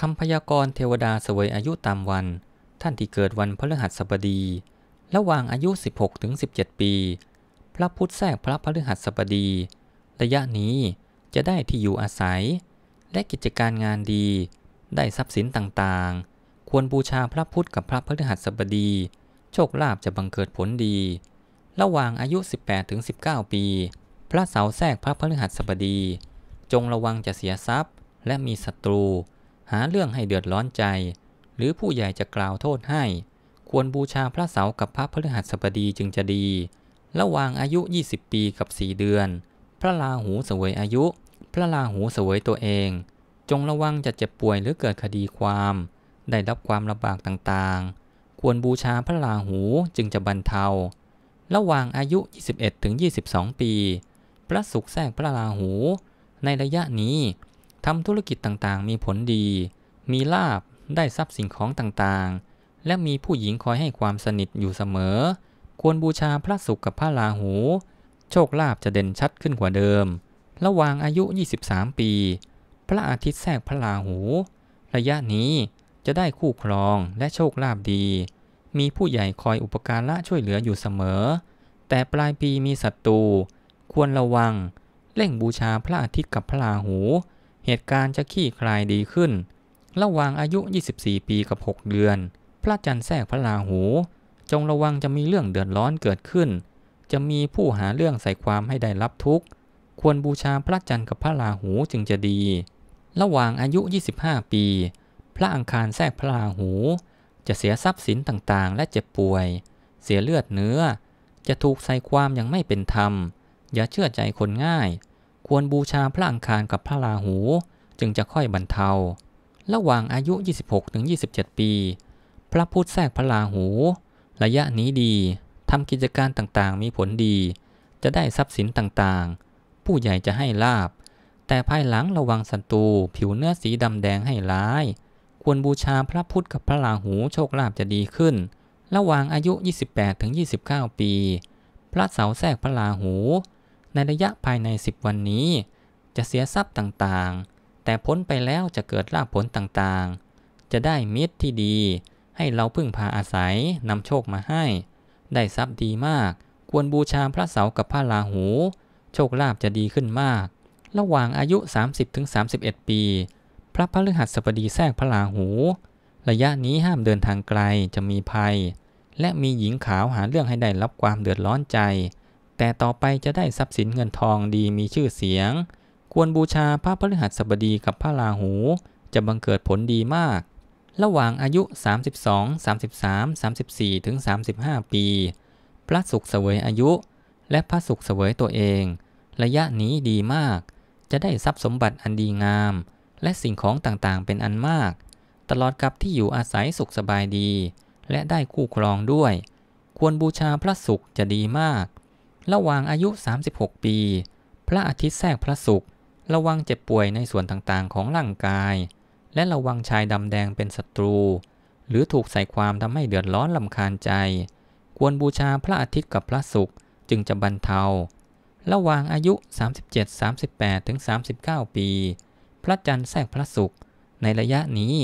คำพยากรณ์เทวดาเสวยอายุตามวัน ท่านที่เกิดวันพฤหัสบดี ระหว่างอายุ 16-17ถึงปี พระพุทธแทรกพระพฤหัสบดี ระยะนี้จะได้ที่อยู่อาศัย และกิจการงานดี ได้ทรัพย์สินต่างๆ ควรบูชาพระพุทธกับพระพฤหัสบดี โชคลาภจะบังเกิดผลดี ระหว่างอายุ 18-19ถึงปี พระเสาแทรกพระพฤหัสบดี จงระวังจะเสียทรัพย์ และมีศัตรูหาเรื่องให้เดือดร้อนใจ หรือผู้ใหญ่จะกล่าวโทษให้ ควรบูชาพระเสากับพระพฤหัสบดีจึงจะดี ระหว่างอายุ 20 ปีกับ4เดือน พระราหูเสวยอายุ พระราหูเสวยตัวเอง จงระวังจะเจ็บป่วยหรือเกิดคดีความ ได้รับความลำบากต่างๆ ควรบูชาพระราหูจึงจะบรรเทา ระหว่างอายุ 21-22 ปี พระสุขแทรกพระราหู ในระยะนี้ทำธุรกิจต่างๆ มีผลดี มีลาบ ได้ทรัพย์สิ่งของต่างๆ และมีผู้หญิงคอยให้ความสนิทอยู่เสมอ ควรบูชาพระศุกร์กับพระราหู โชคลาภจะเด่นชัดขึ้นกว่าเดิม ระหว่างอายุ 23 ปี พระอาทิตย์แทรกพระราหู ระยะนี้จะได้คู่ครองและโชคลาภดี มีผู้ใหญ่คอยอุปการละช่วยเหลืออยู่เสมอ แต่ปลายปีมีศัตรู ควรระวังเร่งบูชาพระอาทิตย์กับพระราหูเหตุการณ์จะขี้คลายดีขึ้น ระหว่างอายุ 24 ปีกับ 6 เดือน พระจันทร์แทรกพระราหู จงระวังจะมีเรื่องเดือดร้อนเกิดขึ้น จะมีผู้หาเรื่องใส่ความให้ได้รับทุกข์ ควรบูชาพระจันทร์กับพระราหูจึงจะดี ระหว่างอายุ 25 ปี พระอังคารแทรกพระราหู จะเสียทรัพย์สินต่างๆ และเจ็บป่วย เสียเลือดเนื้อ จะถูกใส่ความอย่างไม่เป็นธรรม อย่าเชื่อใจคนง่ายควรบูชาพระอังคารกับพระราหู จึงจะค่อยบรรเทา ระหว่างอายุ 26-27 ปีพระพุธแทรกพระราหู ระยะนี้ดีทำกิจการต่างๆ มีผลดี จะได้ทรัพย์สินต่างๆ ผู้ใหญ่จะให้ลาบ แต่ภายหลังระวังศัตรูผิวเนื้อสีดำแดงให้ร้าย ควรบูชาพระพุธกับพระราหูโชคลาภจะดีขึ้น ระหว่างอายุ 28-29 ปี พระเสาแทรกพระราหูในระยะภายใน 10 วันนี้ จะเสียทรัพย์ต่างๆ แต่พ้นไปแล้วจะเกิดลาภผลต่างๆ จะได้มิตรที่ดี ให้เราพึ่งพาอาศัย นำโชคมาให้ ได้ทรัพย์ดีมาก ควรบูชาพระเสากับพระราหู โชคลาภจะดีขึ้นมาก ระหว่างอายุ 30-31 ปี พระพฤหัสบดีแทรกพระราหู ระยะนี้ห้ามเดินทางไกลจะมีภัย และมีหญิงขาวหาเรื่องให้ได้รับความเดือดร้อนใจแต่ต่อไปจะได้ทรัพย์สินเงินทองดีมีชื่อเสียง ควรบูชาพระพฤหัสบดีกับพระราหู จะบังเกิดผลดีมาก ระหว่างอายุ 32 33 34 ถึง 35 ปี พระสุขเสวยอายุ และพระสุขเสวยตัวเอง ระยะนี้ดีมาก จะได้ทรัพย์สมบัติอันดีงาม และสิ่งของต่าง ๆ เป็นอันมาก ตลอดกับที่อยู่อาศัยสุขสบายดี และได้คู่ครองด้วย ควรบูชาพระสุขจะดีมากระหว่างอายุ 36 ปี พระอาทิตย์แทรกพระศุกร์ ระวังเจ็บป่วยในส่วนต่าง ๆ ของร่างกาย และระวังชายดำแดงเป็นศัตรู หรือถูกใส่ความทำให้เดือดร้อนลำคาญใจควรบูชาพระอาทิตย์กับพระศุกร์ จึงจะบรรเทา ระหว่างอายุ 37 38 ถึง 39 ปี พระจันทร์แทรกพระศุกร์ ในระยะนี้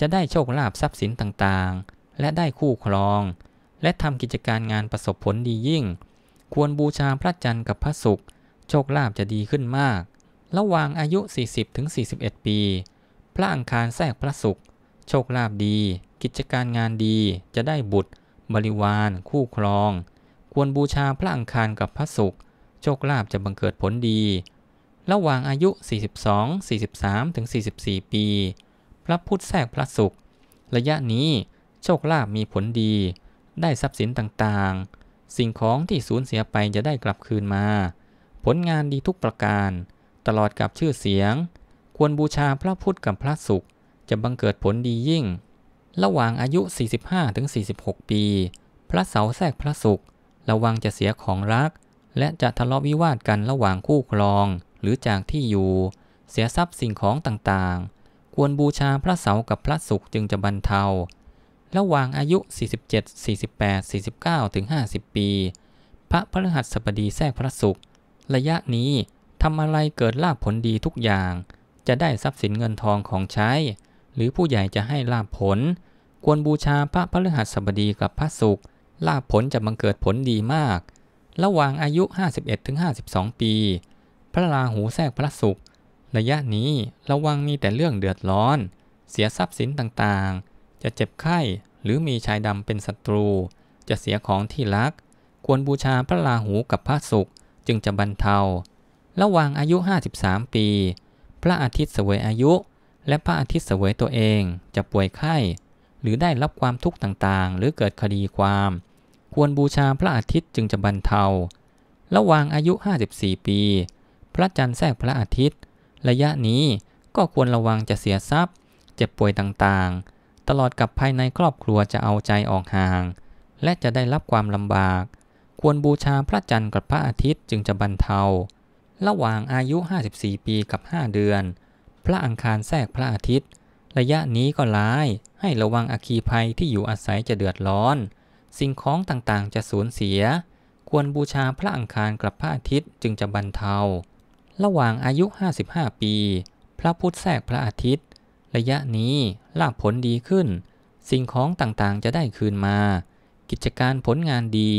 จะได้โชคลาภทรัพย์สินต่าง ๆ และได้คู่ครอง และทำกิจการงานประสบผลดียิ่งควรบูชาพระจันทร์กับพระศุกร์โชคลาภจะดีขึ้นมาก ระหว่างอายุ 40-41 ปี พระอังคารแทรกพระศุกร์โชคลาภดี กิจการงานดีจะได้บุตร บริวาร คู่ครอง ควรบูชาพระอังคารกับพระศุกร์โชคลาภจะบังเกิดผลดี ระหว่างอายุ 42 43 44 ปี พระพุธแทรกพระศุกร์ระยะนี้โชคลาภมีผลดี ได้ทรัพย์สินต่างๆสิ่งของที่สูญเสียไปจะได้กลับคืนมา ผลงานดีทุกประการ ตลอดกับชื่อเสียง ควรบูชาพระพุทธกับพระสุข จะบังเกิดผลดียิ่ง ระหว่างอายุ 45-46 ปี พระเสาแทรกพระสุข ระวังจะเสียของรัก และจะทะเลาะวิวาทกันระหว่างคู่ครอง หรือจากที่อยู่ เสียทรัพย์สิ่งของต่างๆ ควรบูชาพระเสากับพระสุขจึงจะบรรเทาระหว่างอายุ 47 48 49 ถึง 50 ปี พระพฤหัสบดีแทรกพระสุข ระยะนี้ทำอะไรเกิดลาภผลดีทุกอย่าง จะได้ทรัพย์สินเงินทองของใช้ หรือผู้ใหญ่จะให้ลาภผล ควรบูชาพระพฤหัสบดีกับพระสุขลาภผลจะบังเกิดผลดีมาก ระหว่างอายุ 51-52 ปี พระราหูแทรกพระสุขรระยะนี้ระวังมีแต่เรื่องเดือดร้อน เสียทรัพย์สินต่างๆจะเจ็บไข้หรือมีชายดำเป็นศัตรู จะเสียของที่รัก ควรบูชาพระราหูกับพระศุกร์จึงจะบรรเทาระหว่างอายุ 53 ปี พระอาทิตย์เสวยอายุ และพระอาทิตย์เสวยตัวเองจะป่วยไข้ หรือได้รับความทุกข์ต่างๆ หรือเกิดคดีความ ควรบูชาพระอาทิตย์จึงจะบรรเทาระหว่างอายุ 54 ปี พระจันทร์แทรกพระอาทิตย์ ระยะนี้ก็ควรระวังจะเสียทรัพย์ เจ็บป่วยต่างๆตลอดกับภายในครอบครัวจะเอาใจออกห่าง และจะได้รับความลำบาก ควรบูชาพระจันทร์กับพระอาทิตย์จึงจะบรรเทาระหว่างอายุ 54 ปีกับ 5 เดือน พระอังคารแทรกพระอาทิตย์ ระยะนี้ก็ร้ายให้ระวังอคีภัยที่อยู่อาศัยจะเดือดร้อน สิ่งของต่างๆ จะสูญเสีย ควรบูชาพระอังคารกับพระอาทิตย์จึงจะบรรเทาระหว่างอายุ 55 ปี พระพุธแทรกพระอาทิตย์ระยะนี้ลาบผลดีขึ้น สิ่งของต่างๆจะได้คืนมา กิจการผลงานดี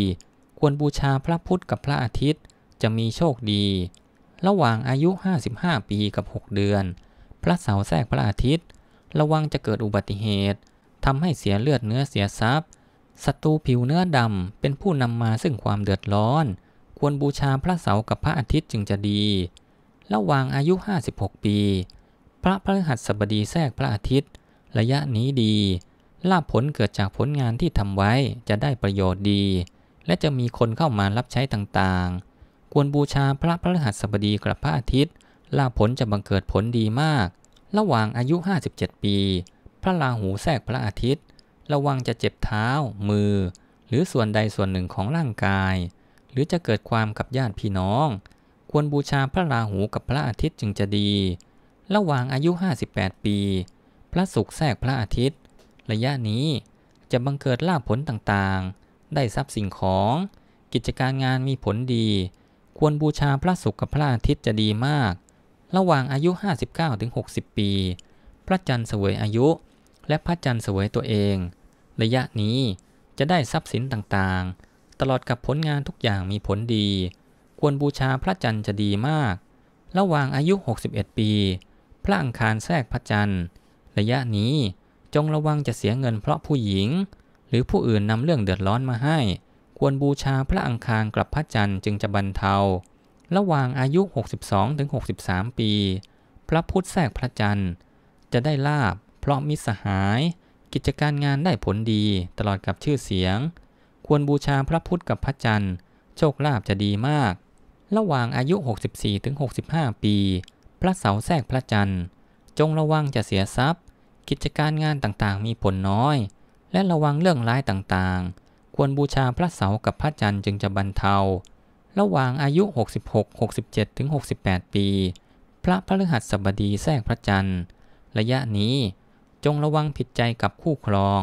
ควรบูชาพระพุทธกับพระอาทิตย์ จะมีโชคดี ระหว่างอายุ 55 ปีกับ 6 เดือน พระเสาแทรกพระอาทิตย์ ระวังจะเกิดอุบัติเหตุทำให้เสียเลือดเนื้อเสียทรัพย์ศัตรูผิวเนื้อดำเป็นผู้นำมาซึ่งความเดือดร้อน ควรบูชาพระเสากับพระอาทิตย์จึงจะดีระหว่างอายุ56ปีพระพฤหัสบดีแทรกพระอาทิตย์ ระยะนี้ดี ลาบผลเกิดจากผลงานที่ทำไว้จะได้ประโยชน์ดี และจะมีคนเข้ามารับใช้ต่างๆ ควรบูชาพระพฤหัสบดีกับพระอาทิตย์ ลาบผลจะบังเกิดผลดีมาก ระหว่างอายุ 57 ปี พระราหูแทรกพระอาทิตย์ ระวังจะเจ็บเท้า มือ หรือส่วนใดส่วนหนึ่งของร่างกาย หรือจะเกิดความกับญาติพี่น้อง ควรบูชาพระราหูกับพระอาทิตย์จึงจะดีระหว่างอายุ 58 ปี พระสุขแทรกพระอาทิตย์ ระยะนี้จะบังเกิดลาภผลต่างๆ ได้ทรัพย์สิ่งของ กิจการงานมีผลดี ควรบูชาพระสุขกับพระอาทิตย์จะดีมาก ระหว่างอายุ 59-60 ปี พระจันทร์เสวยอายุ และพระจันทร์เสวยตัวเอง ระยะนี้จะได้ทรัพย์สินต่างๆ ตลอดกับผลงานทุกอย่างมีผลดี ควรบูชาพระจันทร์จะดีมาก ระหว่างอายุ 61 ปีพระอังคารแทรกพระจันทร์ ระยะนี้จงระวังจะเสียเงินเพราะผู้หญิง หรือผู้อื่นนำเรื่องเดือดร้อนมาให้ ควรบูชาพระอังคารกลับพระจันทร์จึงจะบรรเทา ระหว่างอายุ 62-63 ปี พระพุธแทรกพระจันทร์จะได้ลาบ เพราะมิสหาย กิจการงานได้ผลดีตลอดกับชื่อเสียง ควรบูชาพระพุธกับพระจันทร์โชคลาภจะดีมาก ระหว่างอายุ 64-65 ปีพระเสาแทรกพระจันทร์ จงระวังจะเสียทรัพย์ กิจการงานต่าง ๆ มีผลน้อย และระวังเรื่องร้ายต่างๆ ควรบูชาพระเสากับพระจันทร์จึงจะบรรเทา ระหว่างอายุ 66 67ถึง68 ปี พระพฤหัสบดีแทรกพระจันทร์ ระยะนี้ จงระวังผิดใจกับคู่ครอง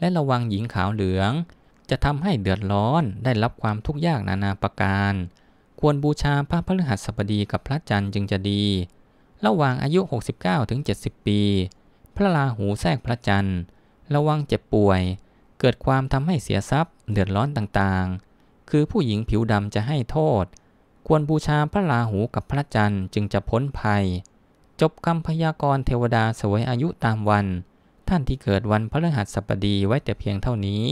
และระวังหญิงขาวเหลือง จะทำให้เดือดร้อน ได้รับความทุกข์ยากนานาประการ ควรบูชาพระพฤหัสบดีกับพระจันทร์จึงจะดีระหว่างอายุ 69ถึง70 ปี พระราหูแทรกพระจันทร์ ระวังเจ็บป่วย เกิดความทำให้เสียทรัพย์ เดือดร้อนต่างๆ คือผู้หญิงผิวดำจะให้โทษ ควรบูชาพระราหูกับพระจันทร์จึงจะพ้นภัย จบคำพยากรณ์เทวดาสวยอายุตามวัน ท่านที่เกิดวันพระฤหัสบดีไว้แต่เพียงเท่านี้